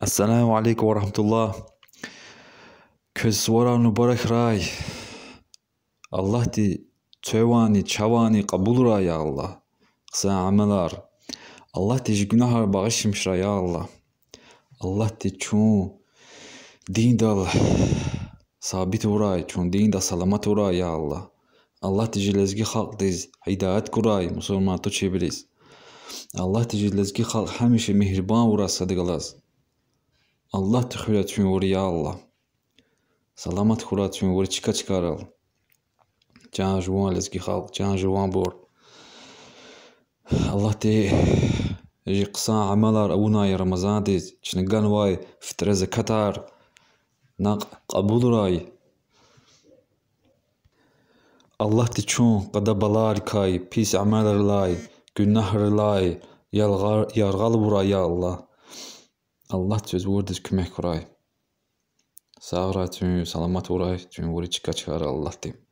Assalamu alaikum wa rahmatullah. Köz vora mübarek ray. Allah di tövani, çavani kabul ray ya Allah. Kısa amelar. Allah di günahar bağışmış ray ya Allah. Allah di çun din dal sabit uray, çun din da salamat uray ya Allah. Allah di lezgi halk diz, hidayet kuray, musulman tu çebiliz. Allah di lezgi halk hemşe mihriban uray sadıgalaz. Allah tüxürətün vur ya Allah. Salamat xurətün vur çıqa çıxaral. Can juan lezgi xalq, can juan bor. Allah te ji qisa amalar awunay Ramazan te çıngan vay fitre zekatar naq qabul ray. Allah te çun qada balar kay pis amalar lay, günah lay, yarğal vuray ya Allah. Allah cüz vurdis kümək kuraj. Sağ vuraj tümü, salamat vuraj, tümü vuri çıka çıkar Allah deyim.